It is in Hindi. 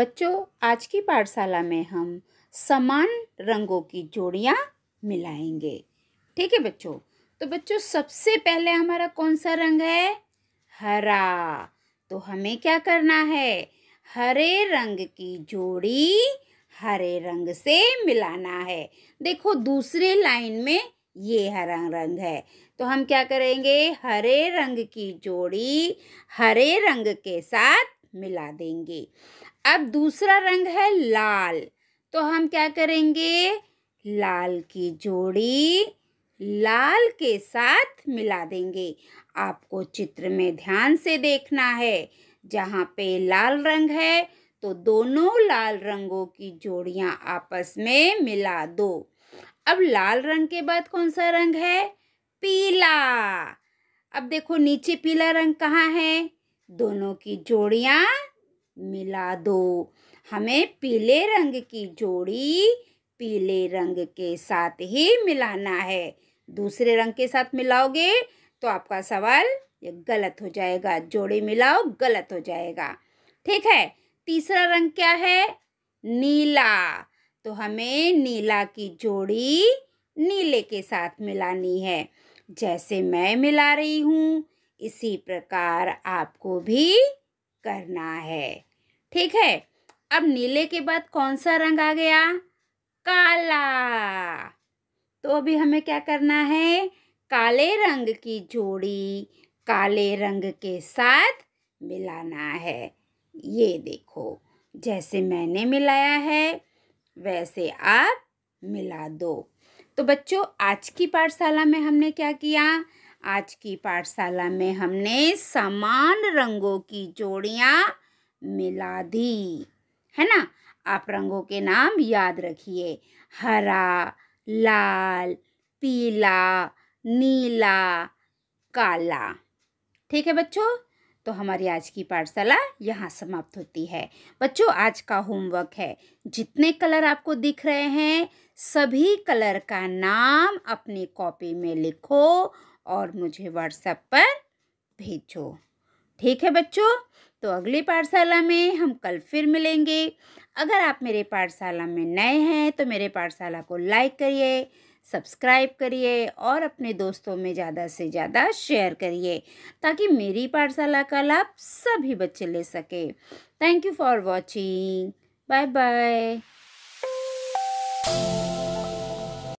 बच्चों आज की पाठशाला में हम समान रंगों की जोड़ियाँ मिलाएंगे ठीक है बच्चों तो बच्चों सबसे पहले हमारा कौन सा रंग है हरा तो हमें क्या करना है हरे रंग की जोड़ी हरे रंग से मिलाना है देखो दूसरे लाइन में ये हरा रंग है तो हम क्या करेंगे हरे रंग की जोड़ी हरे रंग के साथ मिला देंगे अब दूसरा रंग है लाल तो हम क्या करेंगे लाल की जोड़ी लाल के साथ मिला देंगे आपको चित्र में ध्यान से देखना है जहाँ पे लाल रंग है तो दोनों लाल रंगों की जोड़ियाँ आपस में मिला दो अब लाल रंग के बाद कौन सा रंग है पीला अब देखो नीचे पीला रंग कहाँ है दोनों की जोड़ियाँ मिला दो हमें पीले रंग की जोड़ी पीले रंग के साथ ही मिलाना है दूसरे रंग के साथ मिलाओगे तो आपका सवाल ये गलत हो जाएगा जोड़ी मिलाओ गलत हो जाएगा ठीक है तीसरा रंग क्या है नीला तो हमें नीला की जोड़ी नीले के साथ मिलानी है जैसे मैं मिला रही हूँ इसी प्रकार आपको भी करना है ठीक है अब नीले के बाद कौन सा रंग आ गया काला तो अभी हमें क्या करना है काले रंग की जोड़ी काले रंग के साथ मिलाना है ये देखो जैसे मैंने मिलाया है वैसे आप मिला दो तो बच्चों आज की पाठशाला में हमने क्या किया आज की पाठशाला में हमने समान रंगों की जोड़ियाँ मिला दी है ना आप रंगों के नाम याद रखिए हरा लाल पीला नीला काला ठीक है बच्चों तो हमारी आज की पाठशाला यहाँ समाप्त होती है बच्चों आज का होमवर्क है जितने कलर आपको दिख रहे हैं सभी कलर का नाम अपनी कॉपी में लिखो और मुझे व्हाट्सएप पर भेजो ठीक है बच्चों तो अगली पाठशाला में हम कल फिर मिलेंगे अगर आप मेरे पाठशाला में नए हैं तो मेरे पाठशाला को लाइक करिए सब्सक्राइब करिए और अपने दोस्तों में ज़्यादा से ज़्यादा शेयर करिए ताकि मेरी पाठशाला का लाभ सभी बच्चे ले सके thank you for watching bye bye